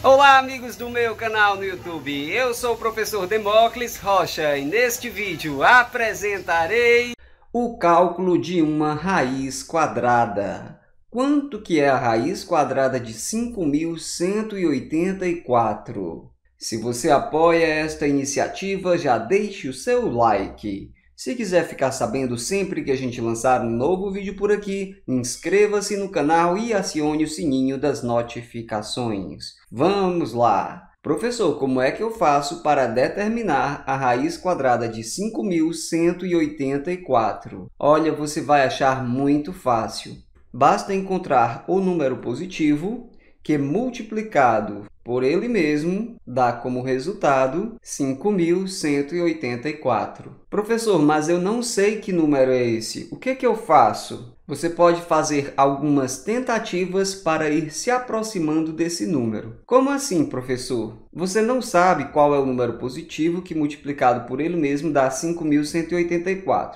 Olá amigos do meu canal no YouTube, eu sou o professor Demócles Rocha e neste vídeo apresentarei o cálculo de uma raiz quadrada. Quanto que é a raiz quadrada de 5.184? Se você apoia esta iniciativa, já deixe o seu like. Se quiser ficar sabendo sempre que a gente lançar um novo vídeo por aqui, inscreva-se no canal e acione o sininho das notificações. Vamos lá! Professor, como é que eu faço para determinar a raiz quadrada de 5.184? Olha, você vai achar muito fácil. Basta encontrar o número positivo que multiplicado por ele mesmo dá como resultado 5.184. Professor, mas eu não sei que número é esse. O que, é que eu faço? Você pode fazer algumas tentativas para ir se aproximando desse número. Como assim, professor? Você não sabe qual é o número positivo que multiplicado por ele mesmo dá 5.184.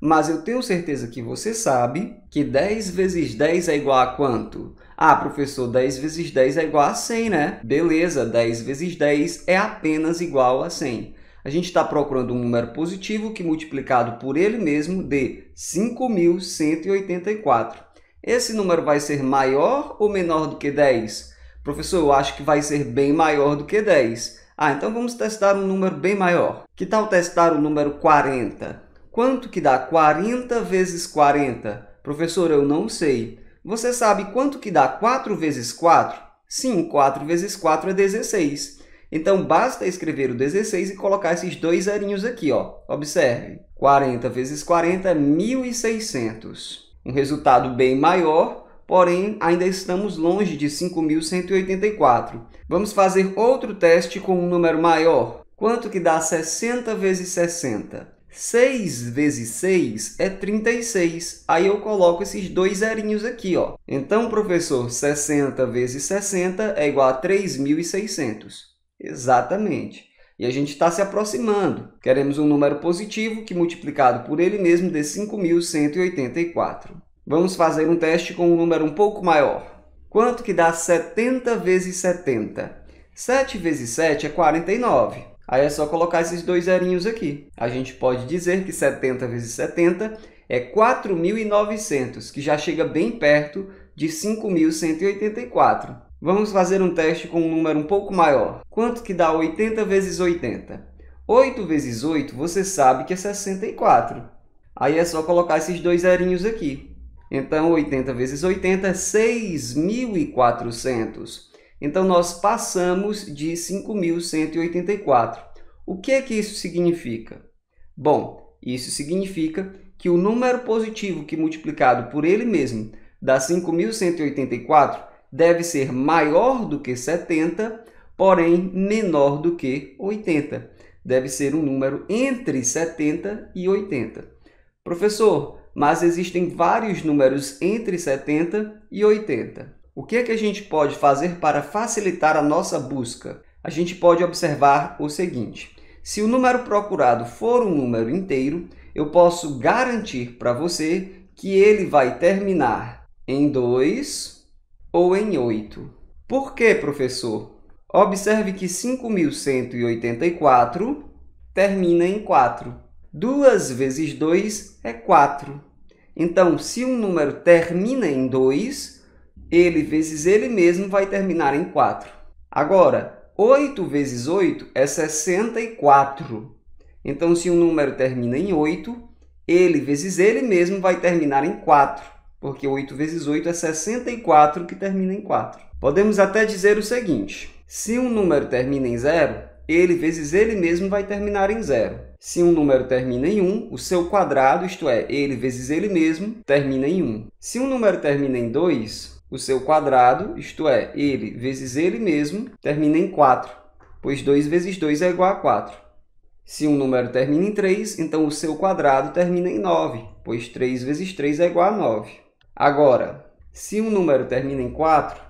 Mas eu tenho certeza que você sabe que 10 vezes 10 é igual a quanto? Ah, professor, 10 vezes 10 é igual a 100, né? Beleza, 10 vezes 10 é apenas igual a 100. A gente está procurando um número positivo que, multiplicado por ele mesmo, dê 5.184. Esse número vai ser maior ou menor do que 10? Professor, eu acho que vai ser bem maior do que 10. Ah, então vamos testar um número bem maior. Que tal testar o número 40? Quanto que dá 40 vezes 40? Professor, eu não sei. Você sabe quanto que dá 4 vezes 4? Sim, 4 vezes 4 é 16. Então, basta escrever o 16 e colocar esses dois zerinhos aqui. Ó. Observe, 40 vezes 40 é 1.600. Um resultado bem maior, porém ainda estamos longe de 5.184. Vamos fazer outro teste com um número maior. Quanto que dá 60 vezes 60? 6 vezes 6 é 36. Aí eu coloco esses dois zerinhos aqui. Ó. Então, professor, 60 vezes 60 é igual a 3.600. Exatamente. E a gente está se aproximando. Queremos um número positivo que, multiplicado por ele mesmo, dê 5.184. Vamos fazer um teste com um número um pouco maior. Quanto que dá 70 vezes 70? 7 vezes 7 é 49. Aí é só colocar esses dois zerinhos aqui. A gente pode dizer que 70 vezes 70 é 4.900, que já chega bem perto de 5.184. Vamos fazer um teste com um número um pouco maior. Quanto que dá 80 vezes 80? 8 vezes 8 você sabe que é 64. Aí é só colocar esses dois zerinhos aqui. Então, 80 vezes 80 é 6.400. Então, nós passamos de 5.184. O que é que isso significa? Bom, isso significa que o número positivo que multiplicado por ele mesmo dá 5.184 deve ser maior do que 70, porém menor do que 80. Deve ser um número entre 70 e 80. Professor, mas existem vários números entre 70 e 80. O que é que a gente pode fazer para facilitar a nossa busca? A gente pode observar o seguinte: se o número procurado for um número inteiro, eu posso garantir para você que ele vai terminar em 2 ou em 8. Por que, professor? Observe que 5.184 termina em 4. 2 vezes 2 é 4. Então, se um número termina em 2, ele vezes ele mesmo vai terminar em 4. Agora, 8 vezes 8 é 64. Então, se um número termina em 8, ele vezes ele mesmo vai terminar em 4, porque 8 vezes 8 é 64, que termina em 4. Podemos até dizer o seguinte, se um número termina em 0, ele vezes ele mesmo vai terminar em 0. Se um número termina em 1, um, o seu quadrado, isto é, ele vezes ele mesmo, termina em 1. Um. Se um número termina em 2, o seu quadrado, isto é, ele vezes ele mesmo, termina em 4, pois 2 vezes 2 é igual a 4. Se um número termina em 3, então o seu quadrado termina em 9, pois 3 vezes 3 é igual a 9. Agora, se um número termina em 4,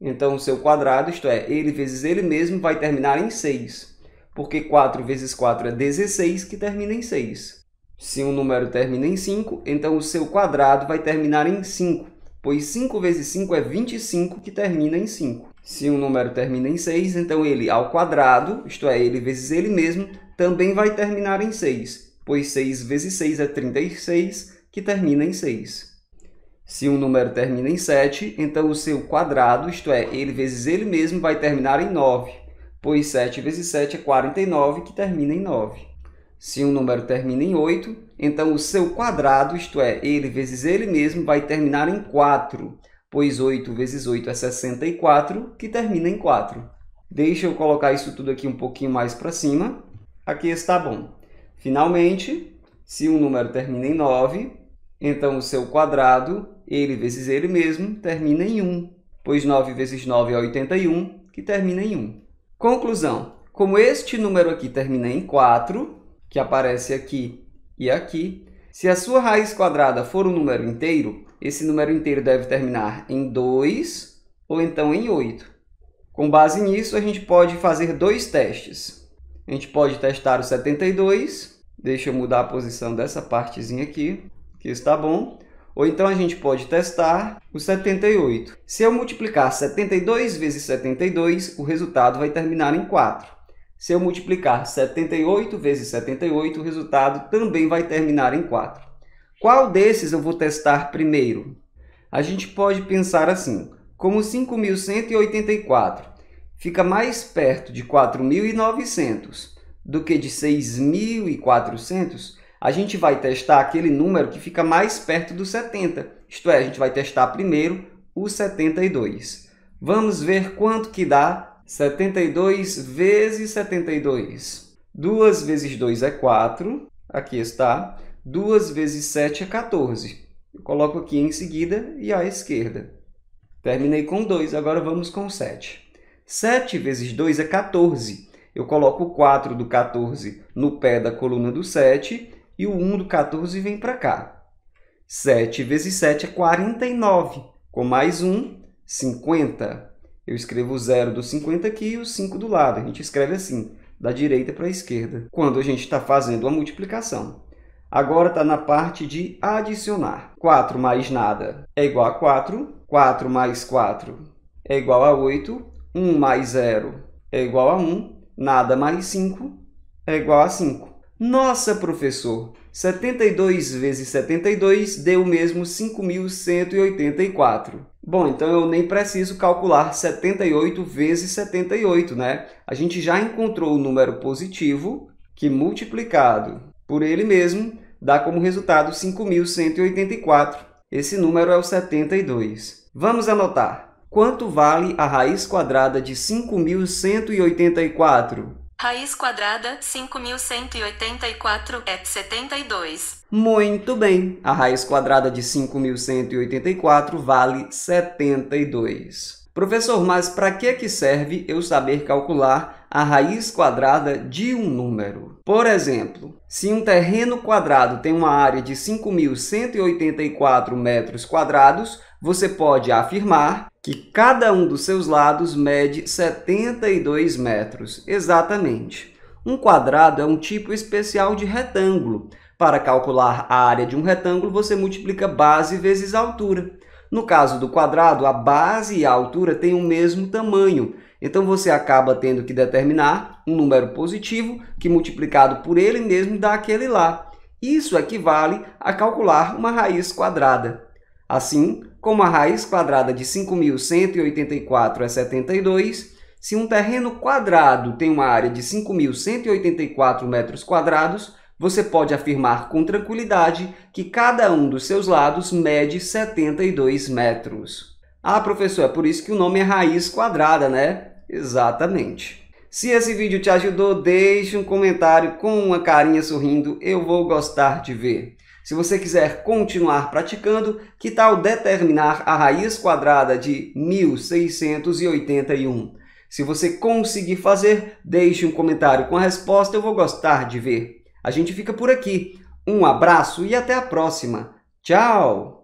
então o seu quadrado, isto é, ele vezes ele mesmo, vai terminar em 6, porque 4 vezes 4 é 16, que termina em 6. Se um número termina em 5, então o seu quadrado vai terminar em 5, pois 5 vezes 5 é 25, que termina em 5. Se um número termina em 6, então ele ao quadrado, isto é, ele vezes ele mesmo, também vai terminar em 6, pois 6 vezes 6 é 36, que termina em 6. Se um número termina em 7, então o seu quadrado, isto é, ele vezes ele mesmo, vai terminar em 9, pois 7 vezes 7 é 49, que termina em 9. Se um número termina em 8, então o seu quadrado, isto é, ele vezes ele mesmo, vai terminar em 4, pois 8 vezes 8 é 64, que termina em 4. Deixa eu colocar isso tudo aqui um pouquinho mais para cima. Aqui está bom. Finalmente, se um número termina em 9, então o seu quadrado, ele vezes ele mesmo, termina em 1, pois 9 vezes 9 é 81, que termina em 1. Conclusão. Como este número aqui termina em 4, que aparece aqui e aqui. Se a sua raiz quadrada for um número inteiro, esse número inteiro deve terminar em 2 ou então em 8. Com base nisso, a gente pode fazer dois testes. A gente pode testar o 72, deixa eu mudar a posição dessa partezinha aqui, que está bom. Ou então a gente pode testar o 78. Se eu multiplicar 72 vezes 72, o resultado vai terminar em 4. Se eu multiplicar 78 vezes 78, o resultado também vai terminar em 4. Qual desses eu vou testar primeiro? A gente pode pensar assim, como 5.184 fica mais perto de 4.900 do que de 6.400, a gente vai testar aquele número que fica mais perto do 70, isto é, a gente vai testar primeiro o 72. Vamos ver quanto que dá 72 vezes 72. 2 vezes 2 é 4. Aqui está. 2 vezes 7 é 14. Eu coloco aqui em seguida e à esquerda. Terminei com 2, agora vamos com 7. 7 vezes 2 é 14. Eu coloco o 4 do 14 no pé da coluna do 7 e o 1 do 14 vem para cá. 7 vezes 7 é 49. Com mais 1, 50. Eu escrevo o zero do 50 aqui e o 5 do lado. A gente escreve assim, da direita para a esquerda, quando a gente está fazendo a multiplicação. Agora está na parte de adicionar. 4 mais nada é igual a 4. 4 mais 4 é igual a 8. 1 mais 0 é igual a 1. Nada mais 5 é igual a 5. Nossa, professor, 72 vezes 72 deu mesmo 5.184. Bom, então eu nem preciso calcular 78 vezes 78, né? A gente já encontrou o número positivo, que multiplicado por ele mesmo, dá como resultado 5.184. Esse número é o 72. Vamos anotar. Quanto vale a raiz quadrada de 5.184? Raiz quadrada, 5.184 é 72. Muito bem, a raiz quadrada de 5.184 vale 72. Professor, mas para que, que serve eu saber calcular a raiz quadrada de um número? Por exemplo, se um terreno quadrado tem uma área de 5.184 metros quadrados, você pode afirmar que cada um dos seus lados mede 72 metros, exatamente. Um quadrado é um tipo especial de retângulo. Para calcular a área de um retângulo, você multiplica base vezes altura. No caso do quadrado, a base e a altura têm o mesmo tamanho, então você acaba tendo que determinar um número positivo que multiplicado por ele mesmo dá aquele lá. Isso equivale a calcular uma raiz quadrada. Assim como a raiz quadrada de 5.184 é 72, se um terreno quadrado tem uma área de 5.184 metros quadrados, você pode afirmar com tranquilidade que cada um dos seus lados mede 72 metros. Ah, professor, é por isso que o nome é raiz quadrada, né? Exatamente. Se esse vídeo te ajudou, deixe um comentário com uma carinha sorrindo, eu vou gostar de ver. Se você quiser continuar praticando, que tal determinar a raiz quadrada de 1681? Se você conseguir fazer, deixe um comentário com a resposta, eu vou gostar de ver. A gente fica por aqui. Um abraço e até a próxima. Tchau!